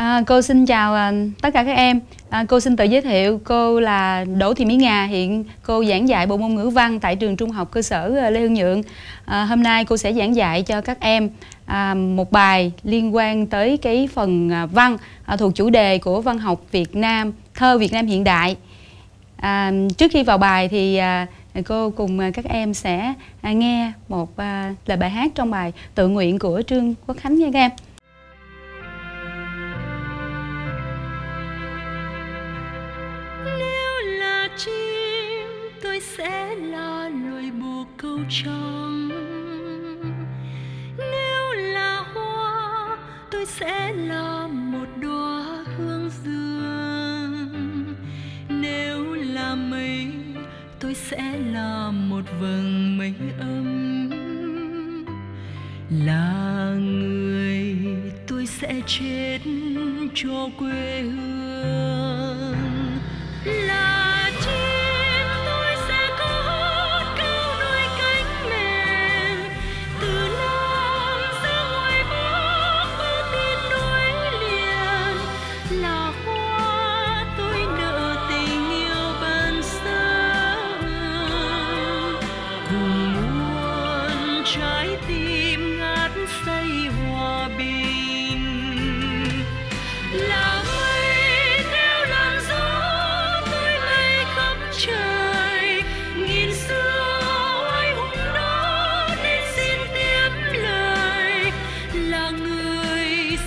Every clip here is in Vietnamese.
À, cô xin chào à, tất cả các em. À, cô xin tự giới thiệu, cô là Đỗ Thị Mỹ Ngà, hiện cô giảng dạy bộ môn ngữ văn tại trường trung học cơ sở à, Lê Hương Nhượng. À, hôm nay cô sẽ giảng dạy cho các em à, một bài liên quan tới cái phần à, văn à, thuộc chủ đề của văn học Việt Nam, thơ Việt Nam hiện đại. À, trước khi vào bài thì à, cô cùng các em sẽ nghe một à, lời bài hát trong bài Tự nguyện của Trương Quốc Khánh nha các em. sẽ là lời buộc câu trong nếu là hoa tôi sẽ là một đóa hương dương nếu là mây tôi sẽ là một vầng mây âm là người tôi sẽ chết cho quê hương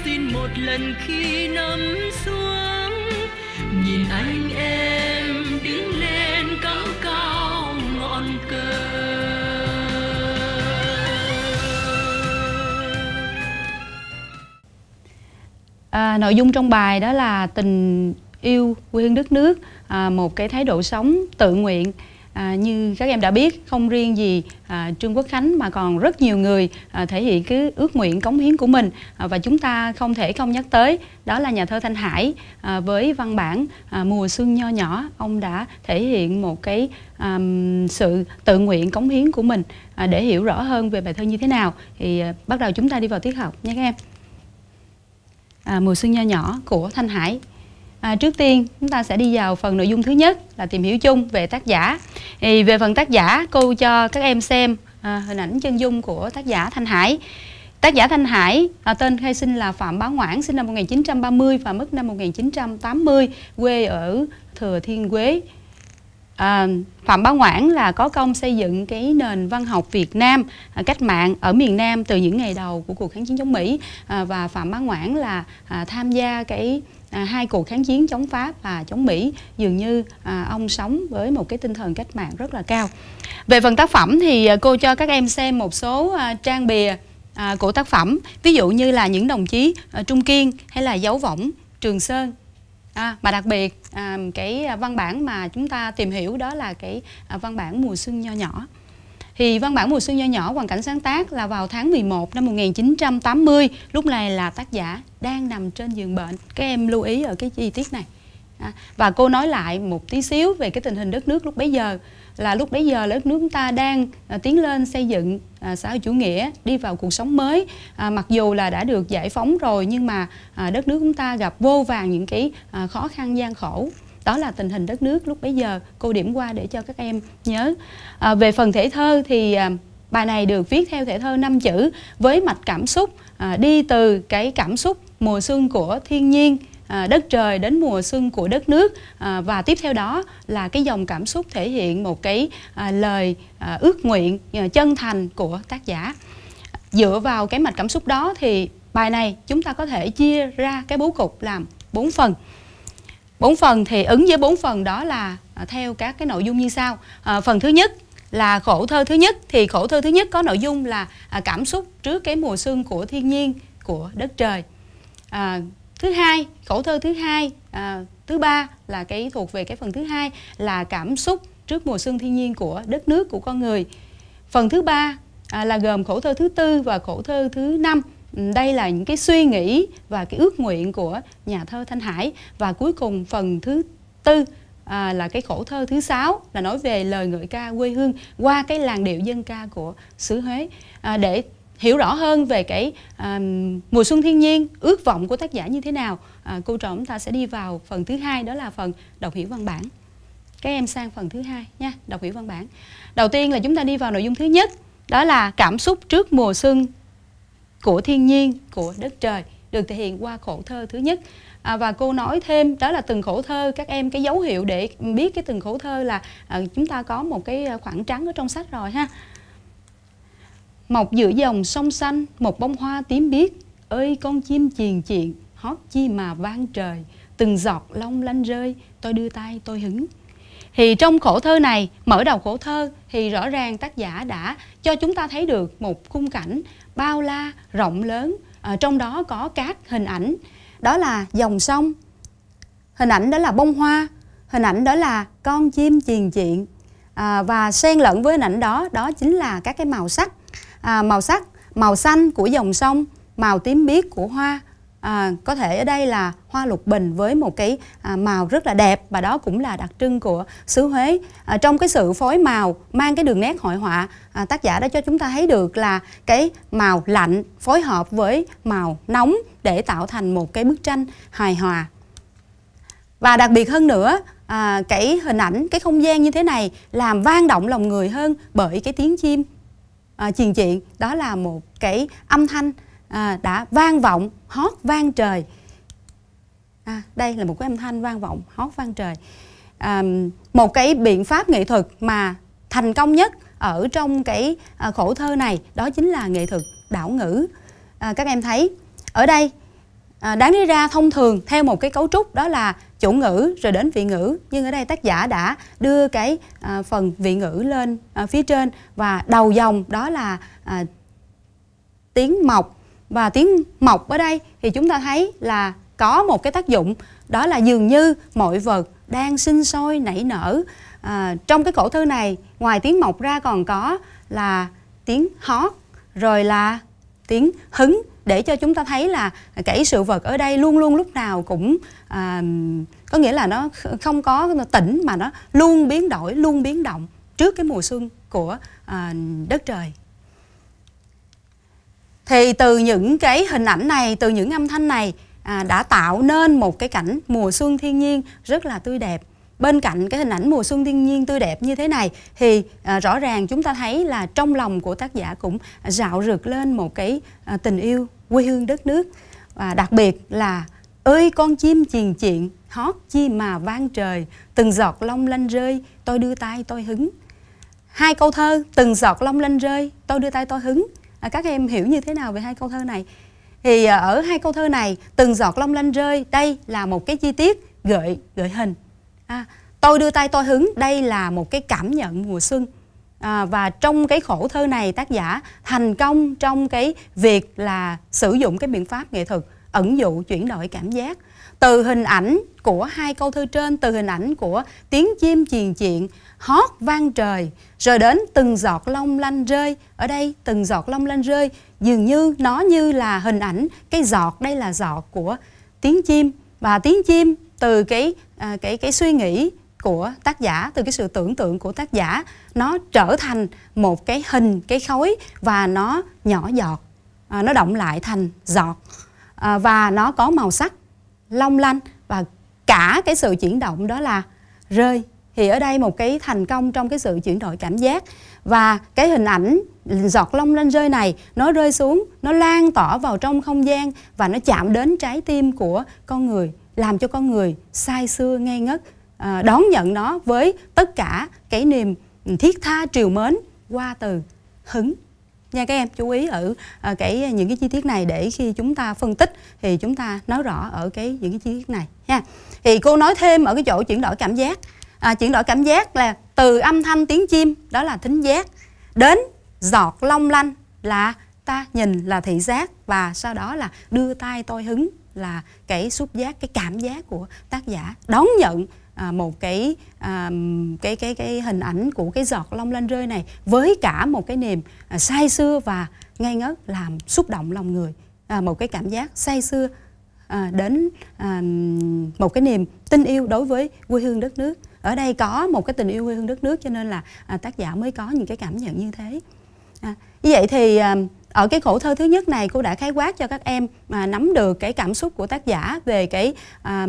xin một lần khi nắm xuống nhìn anh em đứng lên cao cao ngọn cờ À, nội dung trong bài đó là tình yêu quê hương đất nước à, một cái thái độ sống tự nguyện à, như các em đã biết không riêng gì à, Trương Quốc Khánh mà còn rất nhiều người à, thể hiện cái ước nguyện cống hiến của mình à, và chúng ta không thể không nhắc tới đó là nhà thơ Thanh Hải à, với văn bản à, mùa xuân nho nhỏ ông đã thể hiện một cái à, sự tự nguyện cống hiến của mình à, để hiểu rõ hơn về bài thơ như thế nào thì à, bắt đầu chúng ta đi vào tiết học nha các em à, mùa xuân nho nhỏ của Thanh Hải À, trước tiên chúng ta sẽ đi vào phần nội dung thứ nhất là tìm hiểu chung về tác giả. Thì về phần tác giả cô cho các em xem à, hình ảnh chân dung của tác giả Thanh Hải. Tác giả Thanh Hải à, tên khai sinh là Phạm Bá Ngoãn, sinh năm 1930 và mất năm 1980, quê ở Thừa Thiên Huế, à, Phạm Bá Ngoãn là có công xây dựng cái nền văn học Việt Nam à, cách mạng ở miền Nam từ những ngày đầu của cuộc kháng chiến chống Mỹ à, và Phạm Bá Ngoãn là à, tham gia cái à, hai cuộc kháng chiến chống Pháp và chống Mỹ dường như à, ông sống với một cái tinh thần cách mạng rất là cao. Về phần tác phẩm thì à, cô cho các em xem một số à, trang bìa à, của tác phẩm ví dụ như là những đồng chí à, Trung Kiên hay là Giấu Võng Trường Sơn À, mà đặc biệt à, cái à, văn bản mà chúng ta tìm hiểu đó là cái à, văn bản mùa xuân nho nhỏ. Thì văn bản mùa xuân nho nhỏ hoàn cảnh sáng tác là vào tháng 11 năm 1980, lúc này là tác giả đang nằm trên giường bệnh. Các em lưu ý ở cái chi tiết này. À, và cô nói lại một tí xíu về cái tình hình đất nước lúc bấy giờ là lúc bấy giờ đất nước ta đang à, tiến lên xây dựng à, xã hội chủ nghĩa đi vào cuộc sống mới à, mặc dù là đã được giải phóng rồi nhưng mà à, đất nước chúng ta gặp vô vàng những cái à, khó khăn gian khổ đó là tình hình đất nước lúc bấy giờ cô điểm qua để cho các em nhớ à, về phần thể thơ thì à, bài này được viết theo thể thơ năm chữ với mạch cảm xúc à, đi từ cái cảm xúc mùa xuân của thiên nhiên À, đất trời đến mùa xuân của đất nước à, và tiếp theo đó là cái dòng cảm xúc thể hiện một cái à, lời ước nguyện chân thành của tác giả dựa vào cái mạch cảm xúc đó thì bài này chúng ta có thể chia ra cái bố cục làm bốn phần bốn phần thì ứng với bốn phần đó là theo các cái nội dung như sau phần thứ nhất là khổ thơ thứ nhất thì khổ thơ thứ nhất có nội dung là cảm xúc trước cái mùa xuân của thiên nhiên của đất trời thứ hai khổ thơ thứ hai à, thứ ba là cái thuộc về cái phần thứ hai là cảm xúc trước mùa xuân thiên nhiên của đất nước của con người phần thứ ba à, là gồm khổ thơ thứ tư và khổ thơ thứ năm đây là những cái suy nghĩ và cái ước nguyện của nhà thơ Thanh Hải và cuối cùng phần thứ tư à, là cái khổ thơ thứ sáu là nói về lời ngợi ca quê hương qua cái làn điệu dân ca của xứ Huế à, để hiểu rõ hơn về cái à, mùa xuân thiên nhiên ước vọng của tác giả như thế nào à, cô trò chúng ta sẽ đi vào phần thứ hai đó là phần đọc hiểu văn bản các em sang phần thứ hai nha đọc hiểu văn bản đầu tiên là chúng ta đi vào nội dung thứ nhất đó là cảm xúc trước mùa xuân của thiên nhiên của đất trời được thể hiện qua khổ thơ thứ nhất à, và cô nói thêm đó là từng khổ thơ các em cái dấu hiệu để biết cái từng khổ thơ là à, chúng ta có một cái à, khoảng trắng ở trong sách rồi ha Mọc giữa dòng sông xanh Một bông hoa tím biếc Ơi con chim chiền chiện Hót chi mà vang trời Từng giọt long lanh rơi Tôi đưa tay tôi hứng thì trong khổ thơ này mở đầu khổ thơ thì rõ ràng tác giả đã cho chúng ta thấy được một khung cảnh bao la rộng lớn à, trong đó có các hình ảnh đó là dòng sông hình ảnh đó là bông hoa hình ảnh đó là con chim chiền chiện à, và xen lẫn với hình ảnh đó đó chính là các cái màu sắc à, màu sắc màu xanh của dòng sông màu tím biếc của hoa à, có thể ở đây là hoa lục bình với một cái à, màu rất là đẹp và đó cũng là đặc trưng của xứ Huế à, trong cái sự phối màu mang cái đường nét hội họa à, tác giả đã cho chúng ta thấy được là cái màu lạnh phối hợp với màu nóng để tạo thành một cái bức tranh hài hòa và đặc biệt hơn nữa à, cái hình ảnh cái không gian như thế này làm vang động lòng người hơn bởi cái tiếng chim à, chiền chuyện đó là một cái âm thanh à, đã vang vọng hót vang trời à, đây là một cái âm thanh vang vọng hót vang trời à, một cái biện pháp nghệ thuật mà thành công nhất ở trong cái à, khổ thơ này đó chính là nghệ thuật đảo ngữ à, các em thấy ở đây à, đáng lý ra thông thường theo một cái cấu trúc đó là chủ ngữ rồi đến vị ngữ nhưng ở đây tác giả đã đưa cái à, phần vị ngữ lên à, phía trên và đầu dòng đó là à, tiếng mộc và tiếng mộc ở đây thì chúng ta thấy là có một cái tác dụng đó là dường như mọi vật đang sinh sôi nảy nở à, trong cái cổ thơ này ngoài tiếng mộc ra còn có là tiếng hót rồi là tiếng hứng để cho chúng ta thấy là cái sự vật ở đây luôn luôn lúc nào cũng à, có nghĩa là nó không có nó tĩnh mà nó luôn biến đổi luôn biến động trước cái mùa xuân của à, đất trời thì từ những cái hình ảnh này từ những âm thanh này à, đã tạo nên một cái cảnh mùa xuân thiên nhiên rất là tươi đẹp bên cạnh cái hình ảnh mùa xuân thiên nhiên tươi đẹp như thế này thì à, rõ ràng chúng ta thấy là trong lòng của tác giả cũng rạo rực lên một cái à, tình yêu quê hương đất nước và đặc biệt là ơi con chim chiền chuyện hót chi mà vang trời từng giọt long lanh rơi tôi đưa tay tôi hứng hai câu thơ từng giọt long lanh rơi tôi đưa tay tôi hứng à, các em hiểu như thế nào về hai câu thơ này thì à, ở hai câu thơ này từng giọt long lanh rơi đây là một cái chi tiết gợi gợi hình à, tôi đưa tay tôi hứng đây là một cái cảm nhận mùa xuân à, và trong cái khổ thơ này tác giả thành công trong cái việc là sử dụng cái biện pháp nghệ thuật ẩn dụ chuyển đổi cảm giác từ hình ảnh của hai câu thơ trên từ hình ảnh của tiếng chim chiền chuyện hót vang trời rồi đến từng giọt long lanh rơi ở đây từng giọt long lanh rơi dường như nó như là hình ảnh cái giọt đây là giọt của tiếng chim và tiếng chim từ cái à, cái cái suy nghĩ của tác giả từ cái sự tưởng tượng của tác giả nó trở thành một cái hình cái khối và nó nhỏ giọt à, nó động lại thành giọt à, và nó có màu sắc long lanh và cả cái sự chuyển động đó là rơi thì ở đây một cái thành công trong cái sự chuyển đổi cảm giác và cái hình ảnh giọt long lanh rơi này nó rơi xuống nó lan tỏa vào trong không gian và nó chạm đến trái tim của con người làm cho con người sai xưa ngây ngất à, đón nhận nó với tất cả cái niềm thiết tha triều mến qua từ hứng nha các em chú ý ở à, cái à, những cái chi tiết này để khi chúng ta phân tích thì chúng ta nói rõ ở cái những cái chi tiết này ha thì cô nói thêm ở cái chỗ chuyển đổi cảm giác à, chuyển đổi cảm giác là từ âm thanh tiếng chim đó là thính giác đến giọt long lanh là ta nhìn là thị giác và sau đó là đưa tay tôi hứng là cái xúc giác cái cảm giác của tác giả đón nhận à, một cái à, cái cái cái hình ảnh của cái giọt long lanh rơi này với cả một cái niềm à, say xưa và ngây ngất làm xúc động lòng người à, một cái cảm giác say xưa à, đến à, một cái niềm tin yêu đối với quê hương đất nước ở đây có một cái tình yêu quê hương đất nước cho nên là à, tác giả mới có những cái cảm nhận như thế à, như vậy thì à, ở ờ, cái khổ thơ thứ nhất này cô đã khái quát cho các em mà nắm được cái cảm xúc của tác giả về cái à,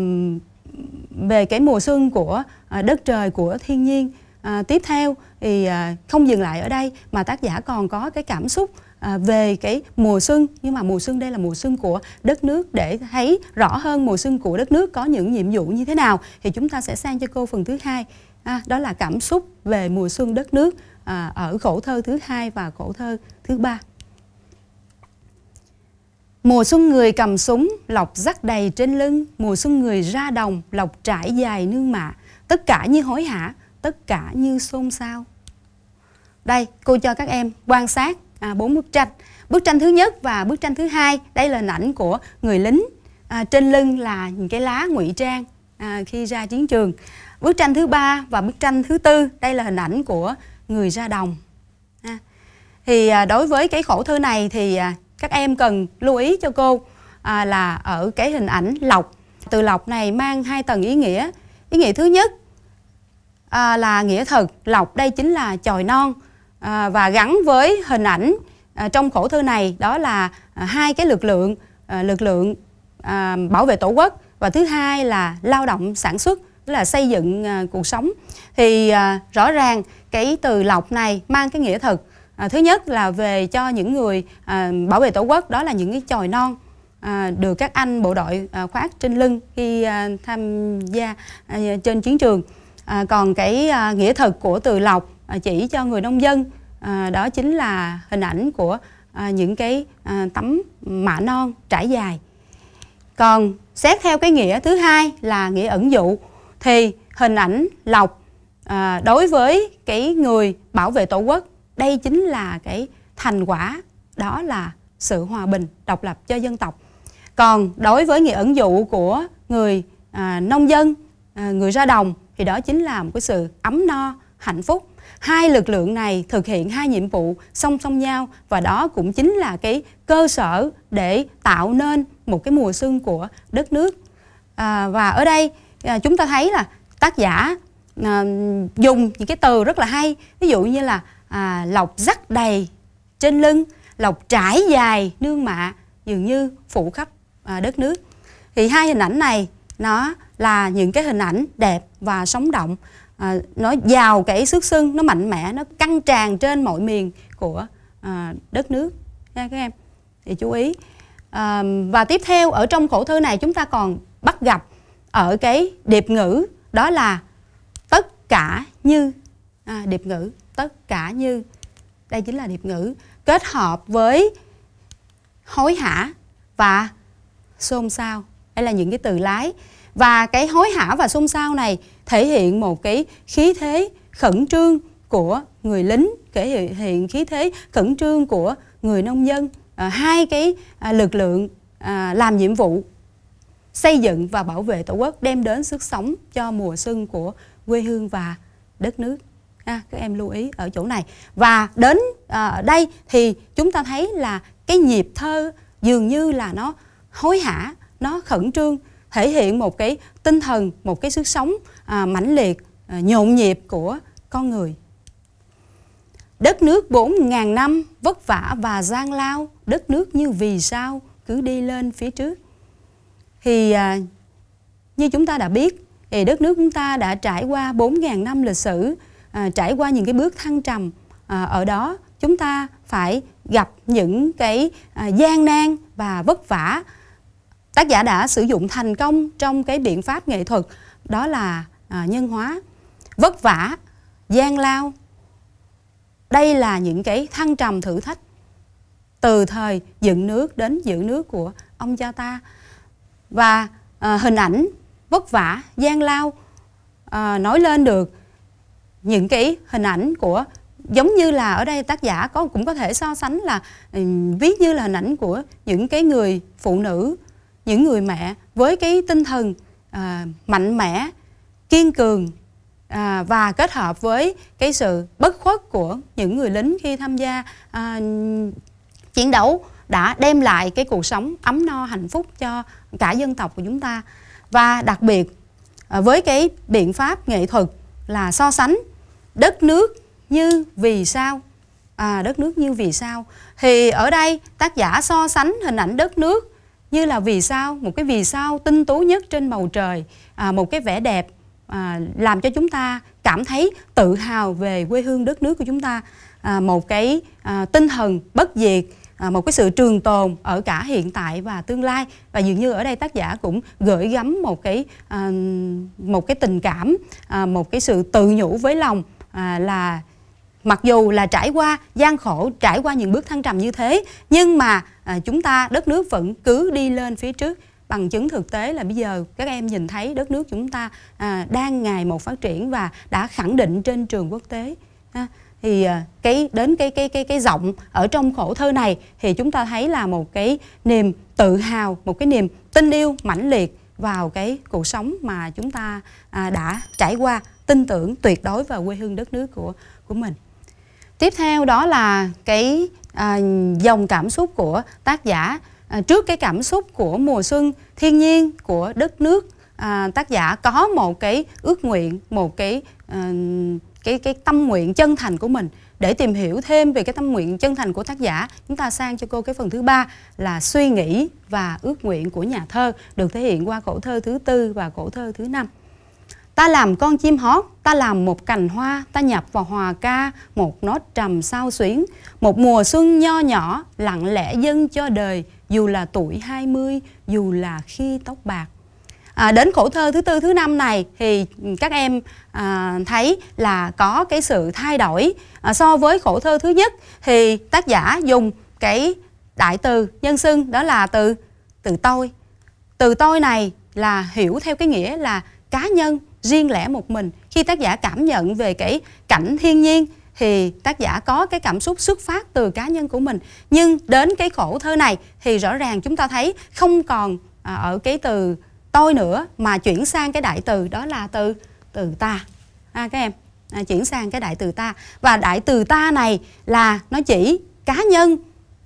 về cái mùa xuân của à, đất trời của thiên nhiên à, tiếp theo thì à, không dừng lại ở đây mà tác giả còn có cái cảm xúc à, về cái mùa xuân nhưng mà mùa xuân đây là mùa xuân của đất nước để thấy rõ hơn mùa xuân của đất nước có những nhiệm vụ như thế nào thì chúng ta sẽ sang cho cô phần thứ hai à, đó là cảm xúc về mùa xuân đất nước à, ở khổ thơ thứ hai và khổ thơ thứ ba Mùa xuân người cầm súng, lọc rắc đầy trên lưng, mùa xuân người ra đồng, lọc trải dài nương mạ, tất cả như hối hả, tất cả như xôn xao. Đây, cô cho các em quan sát à, bốn à, bức tranh. Bức tranh thứ nhất và bức tranh thứ hai, đây là ảnh của người lính, à, trên lưng là những cái lá ngụy trang à, khi ra chiến trường. Bức tranh thứ ba và bức tranh thứ tư, đây là hình ảnh của người ra đồng. À, thì à, đối với cái khổ thơ này thì à, các em cần lưu ý cho cô à, là ở cái hình ảnh lọc từ lọc này mang hai tầng ý nghĩa ý nghĩa thứ nhất à, là nghĩa thật lọc đây chính là chòi non à, và gắn với hình ảnh à, trong khổ thơ này đó là à, hai cái lực lượng à, lực lượng à, bảo vệ tổ quốc và thứ hai là lao động sản xuất tức là xây dựng à, cuộc sống thì à, rõ ràng cái từ lọc này mang cái nghĩa thật À, thứ nhất là về cho những người à, bảo vệ tổ quốc đó là những cái chòi non à, được các anh bộ đội à, khoác trên lưng khi à, tham gia à, trên chiến trường. À, còn cái à, nghĩa thực của từ lộc à, chỉ cho người nông dân à, đó chính là hình ảnh của à, những cái à, tấm mạ non trải dài. Còn xét theo cái nghĩa thứ hai là nghĩa ẩn dụ thì hình ảnh lộc à, đối với cái người bảo vệ tổ quốc đây chính là cái thành quả đó là sự hòa bình độc lập cho dân tộc còn đối với nghĩa ẩn dụ của người à, nông dân à, người ra đồng thì đó chính là một cái sự ấm no hạnh phúc hai lực lượng này thực hiện hai nhiệm vụ song song nhau và đó cũng chính là cái cơ sở để tạo nên một cái mùa xuân của đất nước à, và ở đây à, chúng ta thấy là tác giả à, dùng những cái từ rất là hay ví dụ như là à, lọc rắc đầy trên lưng lọc trải dài nương mạ dường như phủ khắp à, đất nước thì hai hình ảnh này nó là những cái hình ảnh đẹp và sống động à, nó giàu cái sức sưng nó mạnh mẽ nó căng tràn trên mọi miền của à, đất nước nha các em thì chú ý à, và tiếp theo ở trong khổ thơ này chúng ta còn bắt gặp ở cái điệp ngữ đó là tất cả như à, điệp ngữ tất cả như đây chính là điệp ngữ kết hợp với hối hả và xôn xao đây là những cái từ lái và cái hối hả và xôn xao này thể hiện một cái khí thế khẩn trương của người lính thể hiện khí thế khẩn trương của người nông dân à, hai cái à, lực lượng à, làm nhiệm vụ xây dựng và bảo vệ tổ quốc đem đến sức sống cho mùa xuân của quê hương và đất nước à, các em lưu ý ở chỗ này và đến à, đây thì chúng ta thấy là cái nhịp thơ dường như là nó hối hả nó khẩn trương thể hiện một cái tinh thần một cái sức sống à, mãnh liệt à, nhộn nhịp của con người đất nước bốn ngàn năm vất vả và gian lao đất nước như vì sao cứ đi lên phía trước thì à, như chúng ta đã biết thì đất nước chúng ta đã trải qua 4.000 năm lịch sử à, trải qua những cái bước thăng trầm à, ở đó chúng ta phải gặp những cái à, gian nan và vất vả tác giả đã sử dụng thành công trong cái biện pháp nghệ thuật đó là à, nhân hóa vất vả gian lao đây là những cái thăng trầm thử thách từ thời dựng nước đến giữ nước của ông cha ta và à, hình ảnh vất vả gian lao à, nói lên được những cái hình ảnh của giống như là ở đây tác giả có cũng có thể so sánh là ví như là hình ảnh của những cái người phụ nữ những người mẹ với cái tinh thần à, mạnh mẽ kiên cường à, và kết hợp với cái sự bất khuất của những người lính khi tham gia à, chiến đấu đã đem lại cái cuộc sống ấm no hạnh phúc cho cả dân tộc của chúng ta và đặc biệt à, với cái biện pháp nghệ thuật là so sánh đất nước như vì sao à đất nước như vì sao thì ở đây tác giả so sánh hình ảnh đất nước như là vì sao một cái vì sao tinh tú nhất trên bầu trời à, một cái vẻ đẹp à, làm cho chúng ta cảm thấy tự hào về quê hương đất nước của chúng ta à, một cái à, tinh thần bất diệt à, một cái sự trường tồn ở cả hiện tại và tương lai và dường như ở đây tác giả cũng gửi gắm một cái à, một cái tình cảm à, một cái sự tự nhủ với lòng À, là mặc dù là trải qua gian khổ trải qua những bước thăng trầm như thế nhưng mà à, chúng ta đất nước vẫn cứ đi lên phía trước bằng chứng thực tế là bây giờ các em nhìn thấy đất nước chúng ta à, đang ngày một phát triển và đã khẳng định trên trường quốc tế à, thì à, cái đến cái cái cái cái giọng ở trong khổ thơ này thì chúng ta thấy là một cái niềm tự hào một cái niềm tin yêu mãnh liệt vào cái cuộc sống mà chúng ta à, đã trải qua tin tưởng tuyệt đối vào quê hương đất nước của của mình tiếp theo đó là cái à, dòng cảm xúc của tác giả à, trước cái cảm xúc của mùa xuân thiên nhiên của đất nước à, tác giả có một cái ước nguyện một cái à, cái cái tâm nguyện chân thành của mình để tìm hiểu thêm về cái tâm nguyện chân thành của tác giả chúng ta sang cho cô cái phần thứ ba là suy nghĩ và ước nguyện của nhà thơ được thể hiện qua khổ thơ thứ tư và khổ thơ thứ năm Ta làm con chim hót, ta làm một cành hoa, ta nhập vào hòa ca một nốt trầm sao xuyến, một mùa xuân nho nhỏ lặng lẽ dâng cho đời, dù là tuổi 20, dù là khi tóc bạc. À, đến khổ thơ thứ tư thứ năm này thì các em à, thấy là có cái sự thay đổi à, so với khổ thơ thứ nhất thì tác giả dùng cái đại từ nhân xưng đó là từ từ tôi từ tôi này là hiểu theo cái nghĩa là cá nhân riêng lẻ một mình khi tác giả cảm nhận về cái cảnh thiên nhiên thì tác giả có cái cảm xúc xuất phát từ cá nhân của mình nhưng đến cái khổ thơ này thì rõ ràng chúng ta thấy không còn à, ở cái từ tôi nữa mà chuyển sang cái đại từ đó là từ từ ta à, các em à, chuyển sang cái đại từ ta và đại từ ta này là nó chỉ cá nhân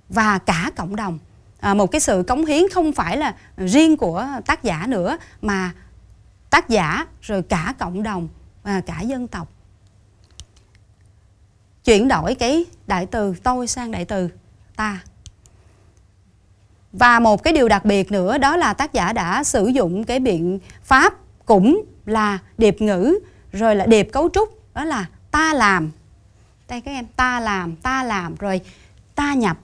và cả cộng đồng à, một cái sự cống hiến không phải là riêng của tác giả nữa mà tác giả rồi cả cộng đồng và cả dân tộc chuyển đổi cái đại từ tôi sang đại từ ta và một cái điều đặc biệt nữa đó là tác giả đã sử dụng cái biện pháp cũng là điệp ngữ rồi là điệp cấu trúc đó là ta làm đây các em ta làm ta làm rồi ta nhập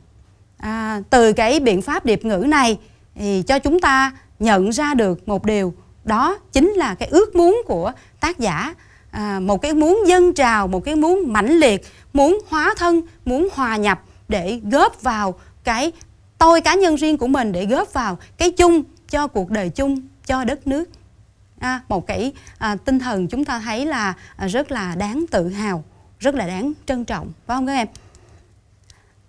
à, từ cái biện pháp điệp ngữ này thì cho chúng ta nhận ra được một điều đó chính là cái ước muốn của tác giả à, một cái muốn dân trào một cái muốn mãnh liệt muốn hóa thân muốn hòa nhập để góp vào cái tôi cá nhân riêng của mình để góp vào cái chung cho cuộc đời chung cho đất nước à, một cái à, tinh thần chúng ta thấy là à, rất là đáng tự hào rất là đáng trân trọng phải không các em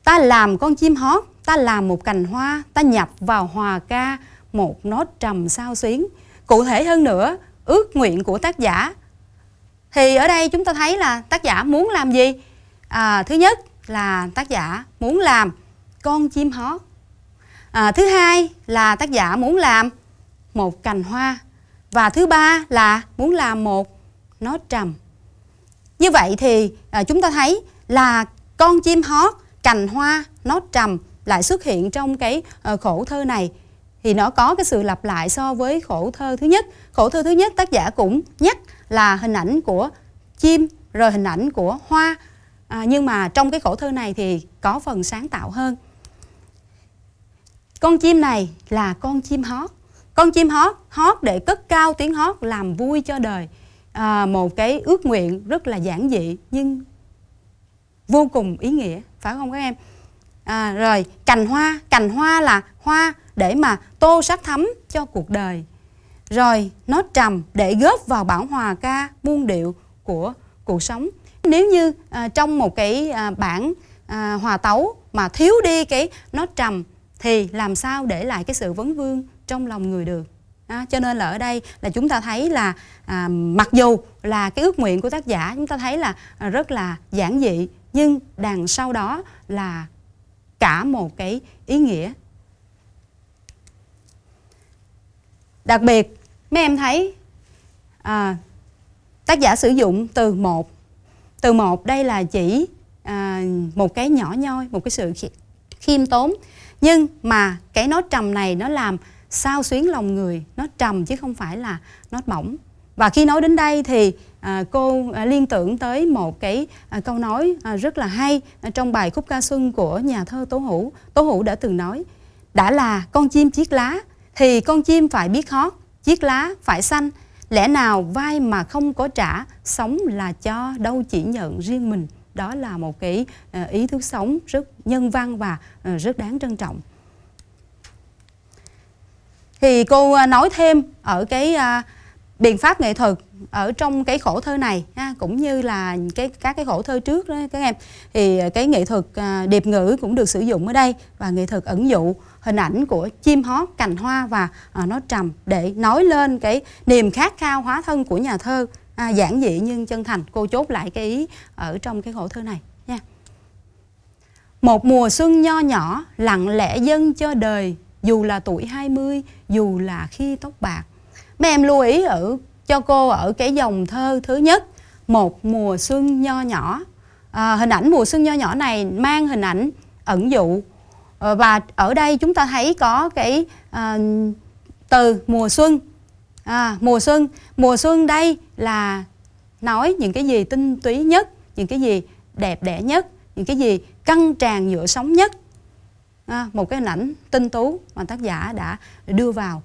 ta làm con chim hót ta làm một cành hoa ta nhập vào hòa ca một nốt trầm sao xuyến cụ thể hơn nữa ước nguyện của tác giả thì ở đây chúng ta thấy là tác giả muốn làm gì à, thứ nhất là tác giả muốn làm con chim hót à, thứ hai là tác giả muốn làm một cành hoa và thứ ba là muốn làm một nốt trầm như vậy thì à, chúng ta thấy là con chim hót cành hoa nốt trầm lại xuất hiện trong cái à, khổ thơ này thì nó có cái sự lặp lại so với khổ thơ thứ nhất khổ thơ thứ nhất tác giả cũng nhắc là hình ảnh của chim rồi hình ảnh của hoa à, nhưng mà trong cái khổ thơ này thì có phần sáng tạo hơn con chim này là con chim hót con chim hót hót để cất cao tiếng hót làm vui cho đời à, một cái ước nguyện rất là giản dị nhưng vô cùng ý nghĩa phải không các em à, rồi cành hoa cành hoa là hoa để mà tô sắc thấm cho cuộc đời. Rồi nó trầm để góp vào bảo hòa ca muôn điệu của cuộc sống. Nếu như à, trong một cái à, bản à, hòa tấu mà thiếu đi cái nó trầm thì làm sao để lại cái sự vấn vương trong lòng người được. À, cho nên là ở đây là chúng ta thấy là à, mặc dù là cái ước nguyện của tác giả chúng ta thấy là à, rất là giản dị nhưng đằng sau đó là cả một cái ý nghĩa Đặc biệt mấy em thấy à, tác giả sử dụng từ một. Từ một đây là chỉ à, một cái nhỏ nhoi, một cái sự khiêm tốn. Nhưng mà cái nốt trầm này nó làm sao xuyến lòng người, nó trầm chứ không phải là nốt mỏng. Và khi nói đến đây thì à, cô à, liên tưởng tới một cái à, câu nói à, rất là hay à, trong bài khúc ca xuân của nhà thơ Tố Hữu. Tố Hữu đã từng nói, đã là con chim chiếc lá thì con chim phải biết hót, chiếc lá phải xanh, lẽ nào vai mà không có trả, sống là cho đâu chỉ nhận riêng mình. Đó là một cái ờ, ý thức sống rất nhân văn và ờ, rất đáng trân trọng. Thì cô ờ, nói thêm ở cái biện pháp nghệ thuật ở trong cái khổ thơ này cũng như là cái các cái khổ thơ trước đó các em thì cái nghệ thuật điệp ngữ cũng được sử dụng ở đây và nghệ thuật ẩn dụ hình ảnh của chim hót, cành hoa và à, nó trầm để nói lên cái niềm khát khao hóa thân của nhà thơ à, giản dị nhưng chân thành. Cô chốt lại cái ý ở trong cái khổ thơ này nha. Một mùa xuân nho nhỏ lặng lẽ dân cho đời dù là tuổi 20, dù là khi tóc bạc. Mấy em lưu ý ở cho cô ở cái dòng thơ thứ nhất, một mùa xuân nho nhỏ. À, hình ảnh mùa xuân nho nhỏ này mang hình ảnh ẩn dụ Ờ, và ở đây chúng ta thấy có cái à, từ mùa xuân à, mùa xuân mùa xuân đây là nói những cái gì tinh túy nhất những cái gì đẹp đẽ nhất những cái gì căng tràn nhựa sống nhất à, một cái hình ảnh tinh tú mà tác giả đã đưa vào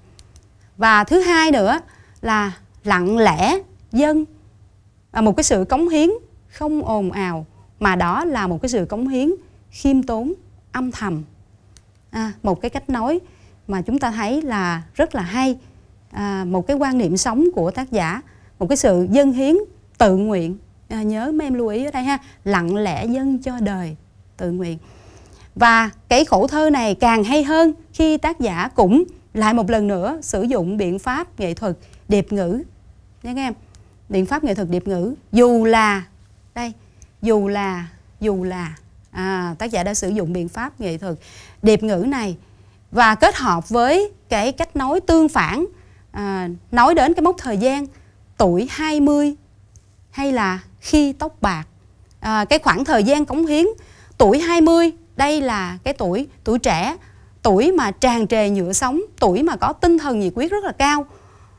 và thứ hai nữa là lặng lẽ dân à, một cái sự cống hiến không ồn ào mà đó là một cái sự cống hiến khiêm tốn âm thầm à, một cái cách nói mà chúng ta thấy là rất là hay à, một cái quan niệm sống của tác giả một cái sự dân hiến tự nguyện à, nhớ mấy em lưu ý ở đây ha lặng lẽ dân cho đời tự nguyện và cái khổ thơ này càng hay hơn khi tác giả cũng lại một lần nữa sử dụng biện pháp nghệ thuật điệp ngữ nha các em biện pháp nghệ thuật điệp ngữ dù là đây dù là dù là à, tác giả đã sử dụng biện pháp nghệ thuật điệp ngữ này và kết hợp với cái cách nói tương phản à, nói đến cái mốc thời gian tuổi 20 hay là khi tóc bạc à, cái khoảng thời gian cống hiến tuổi 20 đây là cái tuổi tuổi trẻ tuổi mà tràn trề nhựa sống tuổi mà có tinh thần nhiệt huyết rất là cao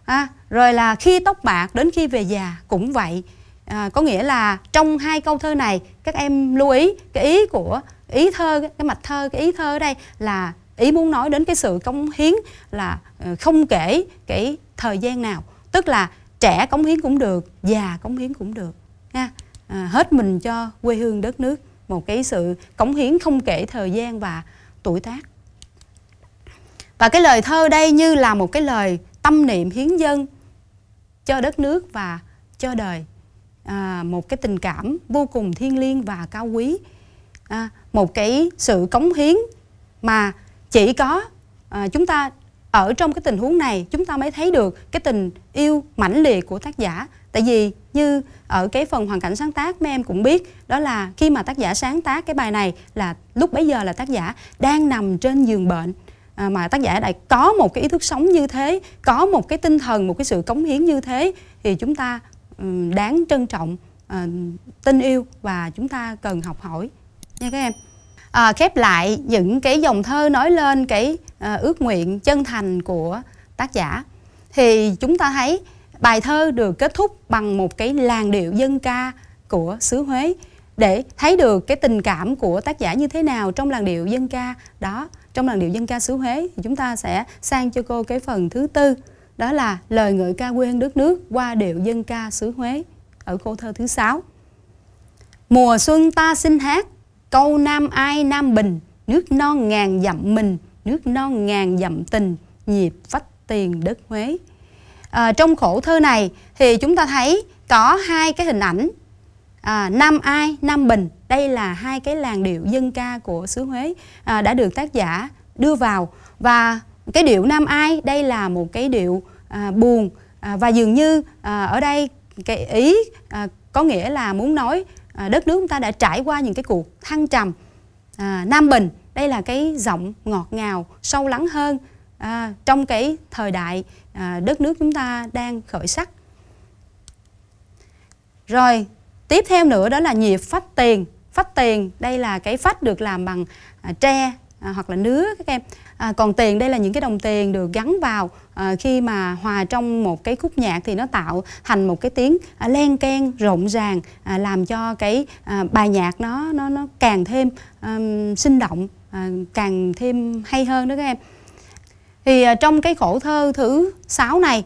à, rồi là khi tóc bạc đến khi về già cũng vậy à, có nghĩa là trong hai câu thơ này các em lưu ý cái ý của ý thơ cái mạch thơ cái ý thơ ở đây là ý muốn nói đến cái sự cống hiến là ờ, không kể cái thời gian nào tức là trẻ cống hiến cũng được già cống hiến cũng được ha à, hết mình cho quê hương đất nước một cái sự cống hiến không kể thời gian và tuổi tác và cái lời thơ đây như là một cái lời tâm niệm hiến dân cho đất nước và cho đời à, một cái tình cảm vô cùng thiêng liêng và cao quý à, một cái sự cống hiến mà chỉ có à, chúng ta ở trong cái tình huống này chúng ta mới thấy được cái tình yêu mãnh liệt của tác giả tại vì như ở cái phần hoàn cảnh sáng tác mấy em cũng biết đó là khi mà tác giả sáng tác cái bài này là lúc bấy giờ là tác giả đang nằm trên giường bệnh à, mà tác giả lại có một cái ý thức sống như thế có một cái tinh thần một cái sự cống hiến như thế thì chúng ta um, đáng trân trọng uh, tình yêu và chúng ta cần học hỏi nha các em à, khép lại những cái dòng thơ nói lên cái à, ước nguyện chân thành của tác giả thì chúng ta thấy bài thơ được kết thúc bằng một cái làn điệu dân ca của xứ Huế để thấy được cái tình cảm của tác giả như thế nào trong làn điệu dân ca đó trong làn điệu dân ca xứ Huế thì chúng ta sẽ sang cho cô cái phần thứ tư đó là lời ngợi ca quê hương đất nước qua điệu dân ca xứ Huế ở câu thơ thứ sáu mùa xuân ta xin hát Câu Nam Ai Nam Bình, nước non ngàn dặm mình, nước non ngàn dặm tình, nhịp vách tiền đất Huế. À, trong khổ thơ này thì chúng ta thấy có hai cái hình ảnh à, Nam Ai, Nam Bình. Đây là hai cái làng điệu dân ca của xứ Huế à, đã được tác giả đưa vào và cái điệu Nam Ai đây là một cái điệu à, buồn à, và dường như à, ở đây cái ý à, có nghĩa là muốn nói à, đất nước chúng ta đã trải qua những cái cuộc thăng trầm à, Nam Bình đây là cái giọng ngọt ngào sâu lắng hơn à, trong cái thời đại à, đất nước chúng ta đang khởi sắc rồi tiếp theo nữa đó là nhịp phách tiền phách tiền đây là cái phách được làm bằng à, tre à, hoặc là nứa các em à, còn tiền đây là những cái đồng tiền được gắn vào à, khi mà hòa trong một cái khúc nhạc thì nó tạo thành một cái tiếng à, len keng rộng ràng à, làm cho cái à, bài nhạc nó nó nó càng thêm à, sinh động à, càng thêm hay hơn đó các em thì à, trong cái khổ thơ thứ sáu này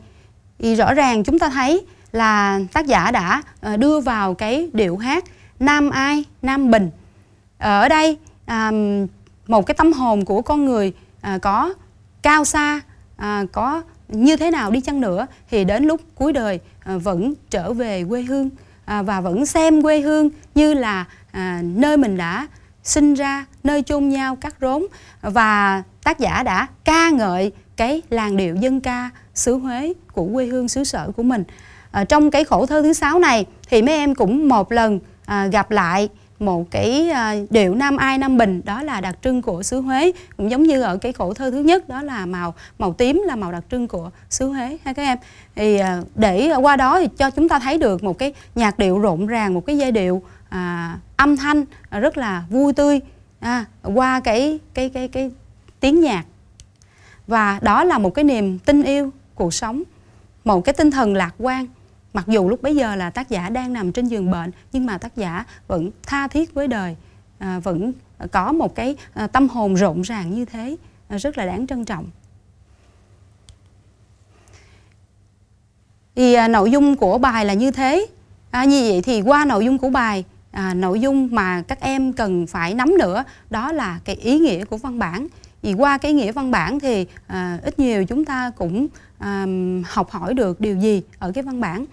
thì rõ ràng chúng ta thấy là tác giả đã à, đưa vào cái điệu hát Nam Ai, Nam Bình. Ở đây à, một cái tâm hồn của con người à, có cao xa à, có như thế nào đi chăng nữa thì đến lúc cuối đời à, vẫn trở về quê hương à, và vẫn xem quê hương như là à, nơi mình đã sinh ra nơi chôn nhau cắt rốn và tác giả đã ca ngợi cái làng điệu dân ca xứ Huế của quê hương xứ sở của mình. À, trong cái khổ thơ thứ sáu này thì mấy em cũng một lần à, gặp lại một cái à, điệu nam ai nam bình đó là đặc trưng của xứ Huế cũng giống như ở cái khổ thơ thứ nhất đó là màu màu tím là màu đặc trưng của xứ Huế ha các em thì à, để qua đó thì cho chúng ta thấy được một cái nhạc điệu rộn ràng một cái giai điệu à, âm thanh rất là vui tươi à, qua cái cái cái cái tiếng nhạc và đó là một cái niềm tin yêu cuộc sống một cái tinh thần lạc quan mặc dù lúc bấy giờ là tác giả đang nằm trên giường bệnh nhưng mà tác giả vẫn tha thiết với đời à, vẫn có một cái à, tâm hồn rộn ràng như thế à, rất là đáng trân trọng thì à, nội dung của bài là như thế à, như vậy thì qua nội dung của bài à, nội dung mà các em cần phải nắm nữa đó là cái ý nghĩa của văn bản vì qua cái nghĩa văn bản thì à, ít nhiều chúng ta cũng à, học hỏi được điều gì ở cái văn bản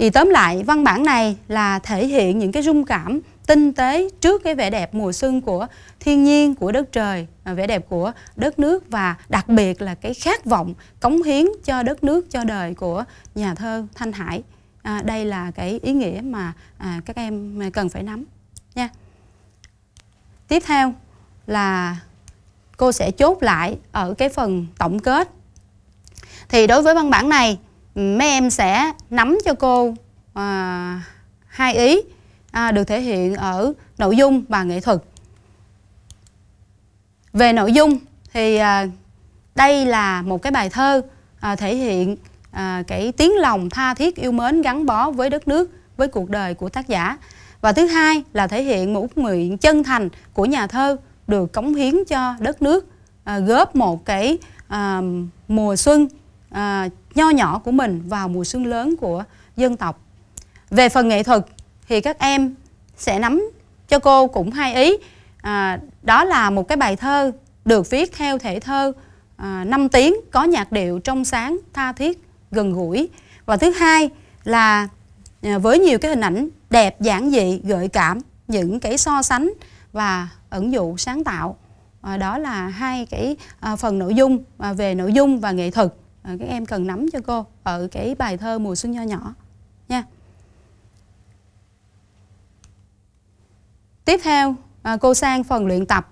thì tóm lại văn bản này là thể hiện những cái rung cảm tinh tế trước cái vẻ đẹp mùa xuân của thiên nhiên, của đất trời, à, vẻ đẹp của đất nước và đặc biệt là cái khát vọng cống hiến cho đất nước, cho đời của nhà thơ Thanh Hải. À, đây là cái ý nghĩa mà à, các em cần phải nắm nha. Tiếp theo là cô sẽ chốt lại ở cái phần tổng kết. Thì đối với văn bản này mấy em sẽ nắm cho cô à, hai ý à, được thể hiện ở nội dung và nghệ thuật về nội dung thì à, đây là một cái bài thơ à, thể hiện à, cái tiếng lòng tha thiết yêu mến gắn bó với đất nước với cuộc đời của tác giả và thứ hai là thể hiện một nguyện chân thành của nhà thơ được cống hiến cho đất nước à, góp một cái à, mùa xuân à, nho nhỏ của mình vào mùa xuân lớn của dân tộc. Về phần nghệ thuật thì các em sẽ nắm cho cô cũng hai ý. À, đó là một cái bài thơ được viết theo thể thơ à, 5 tiếng có nhạc điệu trong sáng, tha thiết, gần gũi. Và thứ hai là à, với nhiều cái hình ảnh đẹp, giản dị, gợi cảm, những cái so sánh và ẩn dụ sáng tạo. À, đó là hai cái à, phần nội dung à, về nội dung và nghệ thuật Ờ, các em cần nắm cho cô ở cái bài thơ mùa xuân nho nhỏ nha tiếp theo à, cô sang phần luyện tập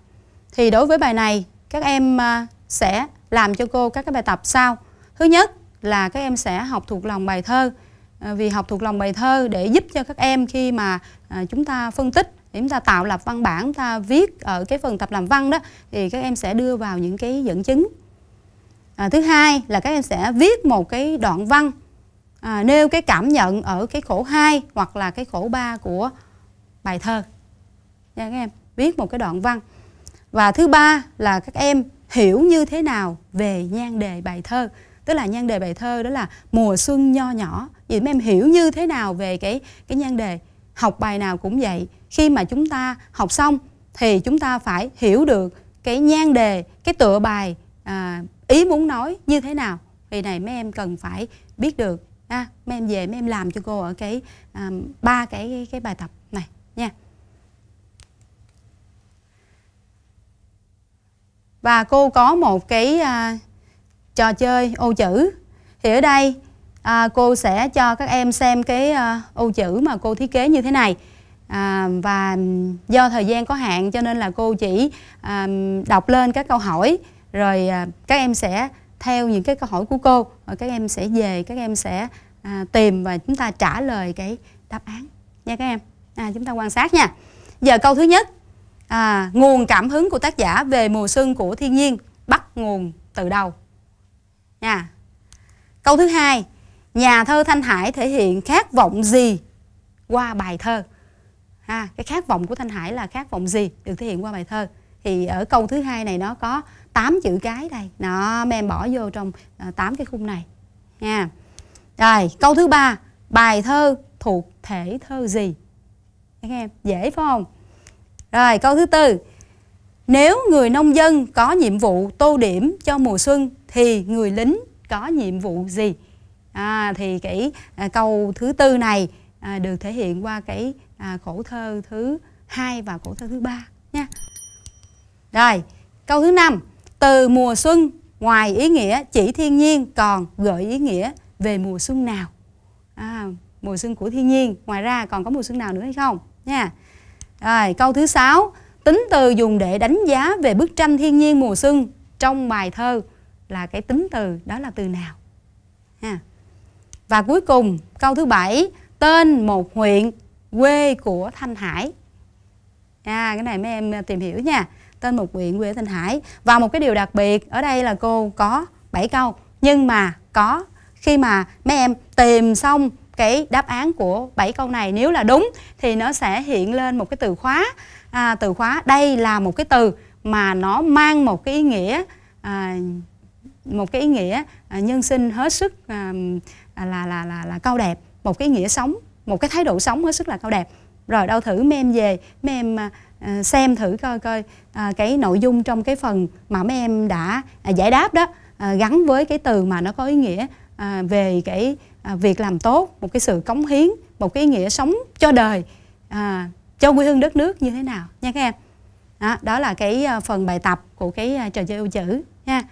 thì đối với bài này các em à, sẽ làm cho cô các cái bài tập sau thứ nhất là các em sẽ học thuộc lòng bài thơ à, vì học thuộc lòng bài thơ để giúp cho các em khi mà chúng ta phân tích để chúng ta tạo lập văn bản chúng ta viết ở cái phần tập làm văn đó thì các em sẽ đưa vào những cái dẫn chứng à, thứ hai là các em sẽ viết một cái đoạn văn à, nêu cái cảm nhận ở cái khổ 2 hoặc là cái khổ 3 của bài thơ nha các em viết một cái đoạn văn và thứ ba là các em hiểu như thế nào về nhan đề bài thơ tức là nhan đề bài thơ đó là mùa xuân nho nhỏ thì mấy em hiểu như thế nào về cái cái nhan đề học bài nào cũng vậy khi mà chúng ta học xong thì chúng ta phải hiểu được cái nhan đề cái tựa bài à, ý muốn nói như thế nào thì này mấy em cần phải biết được ha à, mấy em về mấy em làm cho cô ở cái à, ba à, cái, cái cái bài tập này nha và cô có một cái à, trò chơi ô chữ thì ở đây à, cô sẽ cho các em xem cái à, ô chữ mà cô thiết kế như thế này à, và do thời gian có hạn cho nên là cô chỉ à, đọc lên các câu hỏi rồi à, các em sẽ theo những cái câu hỏi của cô rồi các em sẽ về các em sẽ à, tìm và chúng ta trả lời cái đáp án nha các em à, chúng ta quan sát nha giờ câu thứ nhất à, nguồn cảm hứng của tác giả về mùa xuân của thiên nhiên bắt nguồn từ đâu nha câu thứ hai nhà thơ thanh hải thể hiện khát vọng gì qua bài thơ à, cái khát vọng của thanh hải là khát vọng gì được thể hiện qua bài thơ thì ở câu thứ hai này nó có 8 chữ cái đây đó mấy em bỏ vô trong uh, à, 8 cái khung này nha rồi câu thứ ba bài thơ thuộc thể thơ gì các em dễ phải không rồi câu thứ tư nếu người nông dân có nhiệm vụ tô điểm cho mùa xuân thì người lính có nhiệm vụ gì à, thì cái à, câu thứ tư này à, được thể hiện qua cái à, khổ thơ thứ hai và khổ thơ thứ ba nha rồi câu thứ năm từ mùa xuân ngoài ý nghĩa chỉ thiên nhiên còn gợi ý nghĩa về mùa xuân nào? À, mùa xuân của thiên nhiên. Ngoài ra còn có mùa xuân nào nữa hay không? Nha. Rồi, câu thứ sáu Tính từ dùng để đánh giá về bức tranh thiên nhiên mùa xuân trong bài thơ là cái tính từ đó là từ nào? nha Và cuối cùng, câu thứ bảy tên một huyện quê của Thanh Hải. À, cái này mấy em tìm hiểu nha tên một huyện quê ở Thanh Hải và một cái điều đặc biệt ở đây là cô có 7 câu nhưng mà có khi mà mấy em tìm xong cái đáp án của 7 câu này nếu là đúng thì nó sẽ hiện lên một cái từ khóa à, từ khóa đây là một cái từ mà nó mang một cái ý nghĩa à, một cái ý nghĩa à, nhân sinh hết sức à, à là, là là là cao đẹp một cái ý nghĩa sống một cái thái độ sống hết sức là cao đẹp rồi đau thử mấy em về mấy em à, Ờ, xem thử coi coi uh, cái nội dung trong cái phần mà mấy em đã uh, giải đáp đó uh, gắn với cái từ mà nó có ý nghĩa uh, về cái uh, việc làm tốt một cái sự cống hiến một cái ý nghĩa sống cho đời uh, cho quê hương đất nước như thế nào nha các em đó, đó là cái phần bài tập của cái trò chơi ô chữ nha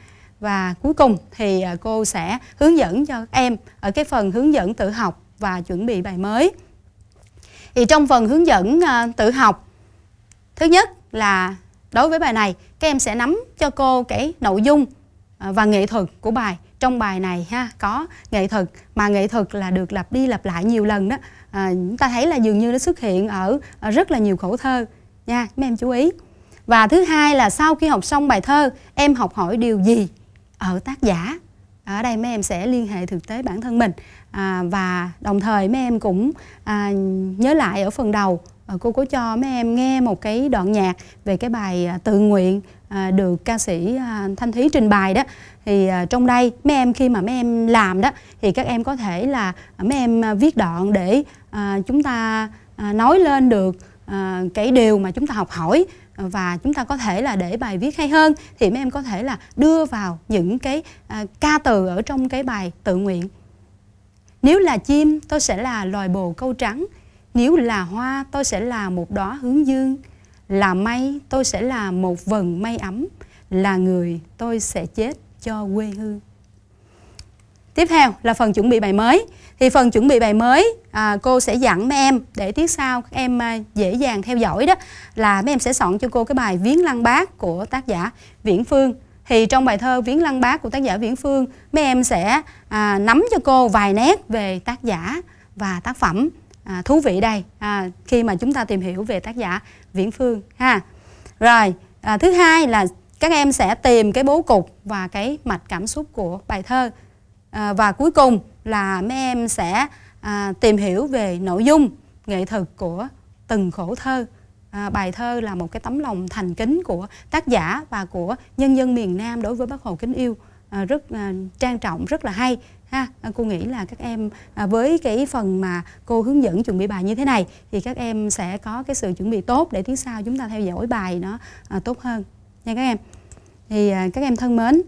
và cuối cùng thì cô sẽ hướng dẫn cho các em ở cái phần hướng dẫn tự học và chuẩn bị bài mới thì trong phần hướng dẫn tự học Thứ nhất là đối với bài này, các em sẽ nắm cho cô cái nội dung à, và nghệ thuật của bài. Trong bài này ha có nghệ thuật mà nghệ thuật là được lặp đi lặp lại nhiều lần đó. À, chúng ta thấy là dường như nó xuất hiện ở rất là nhiều khổ thơ nha, mấy em chú ý. Và thứ hai là sau khi học xong bài thơ, em học hỏi điều gì ở tác giả ở đây mấy em sẽ liên hệ thực tế bản thân mình à, và đồng thời mấy em cũng à, nhớ lại ở phần đầu Ờ, cô có cho mấy em nghe một cái đoạn nhạc về cái bài à, tự nguyện à, được ca sĩ à, Thanh Thúy trình bày đó thì trong đây mấy em khi mà mấy em làm đó thì các em có thể là mấy em viết đoạn để chúng ta nói lên được cái điều mà chúng ta học hỏi và chúng ta có thể là để bài viết hay hơn thì mấy em có thể là đưa vào những cái ca từ ở trong cái bài tự nguyện nếu là chim tôi sẽ là loài bồ câu trắng nếu là hoa, tôi sẽ là một đóa hướng dương. Là mây, tôi sẽ là một vần mây ấm. Là người, tôi sẽ chết cho quê hương. Tiếp theo là phần chuẩn bị bài mới. Thì phần chuẩn bị bài mới à, cô sẽ dặn mấy em để tiết sau các em à, dễ dàng theo dõi đó là mấy em sẽ soạn cho cô cái bài Viếng Lăng Bác của tác giả Viễn Phương. Thì trong bài thơ Viếng Lăng Bác của tác giả Viễn Phương, mấy em sẽ à, nắm cho cô vài nét về tác giả và tác phẩm à, thú vị đây à, khi mà chúng ta tìm hiểu về tác giả Viễn Phương ha. Rồi, à, thứ hai là các em sẽ tìm cái bố cục và cái mạch cảm xúc của bài thơ. À, và cuối cùng là mấy em sẽ à, tìm hiểu về nội dung nghệ thuật của từng khổ thơ. À, bài thơ là một cái tấm lòng thành kính của tác giả và của nhân dân miền Nam đối với bác Hồ kính yêu à, rất à, trang trọng rất là hay ha à, cô nghĩ là các em à, với cái phần mà cô hướng dẫn chuẩn bị bài như thế này thì các em sẽ có cái sự chuẩn bị tốt để tiếng sau chúng ta theo dõi bài nó à, tốt hơn nha các em thì các em thân mến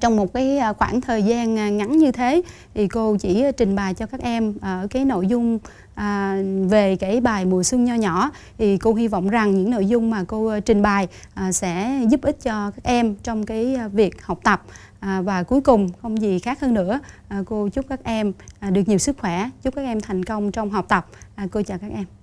trong một cái khoảng thời gian ngắn như thế thì cô chỉ trình bày cho các em ở cái nội dung à, về cái bài mùa xuân nho nhỏ thì cô hy vọng rằng những nội dung mà cô trình bày à, sẽ giúp ích cho các em trong cái việc học tập À, và cuối cùng không gì khác hơn nữa, à, cô chúc các em à, được nhiều sức khỏe, chúc các em thành công trong học tập. À, cô chào các em.